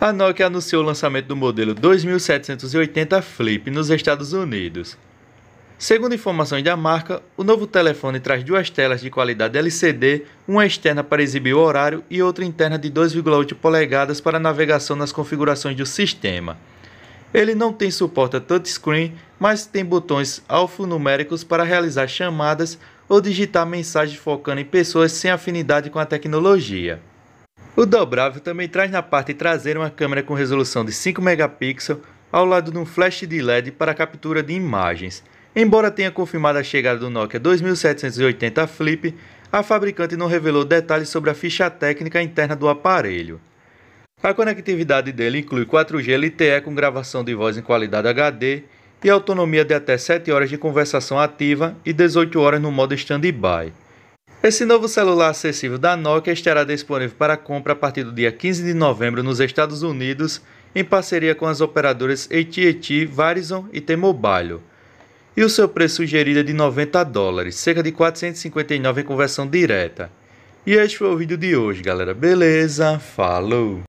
A Nokia anunciou o lançamento do modelo 2780 Flip nos Estados Unidos. Segundo informações da marca, o novo telefone traz duas telas de qualidade LCD, uma externa para exibir o horário e outra interna de 2,8 polegadas para navegação nas configurações do sistema. Ele não tem suporte a touchscreen, mas tem botões alfanuméricos para realizar chamadas ou digitar mensagens focando em pessoas sem afinidade com a tecnologia. O dobrável também traz na parte traseira uma câmera com resolução de 5 megapixels ao lado de um flash de LED para captura de imagens. Embora tenha confirmado a chegada do Nokia 2780 Flip, a fabricante não revelou detalhes sobre a ficha técnica interna do aparelho. A conectividade dele inclui 4G LTE com gravação de voz em qualidade HD e autonomia de até 7 horas de conversação ativa e 18 horas no modo standby. Esse novo celular acessível da Nokia estará disponível para compra a partir do dia 15 de novembro nos Estados Unidos, em parceria com as operadoras AT&T, Verizon e T-Mobile. E o seu preço sugerido é de 90 dólares, cerca de 459 em conversão direta. E este foi o vídeo de hoje, galera. Beleza? Falou!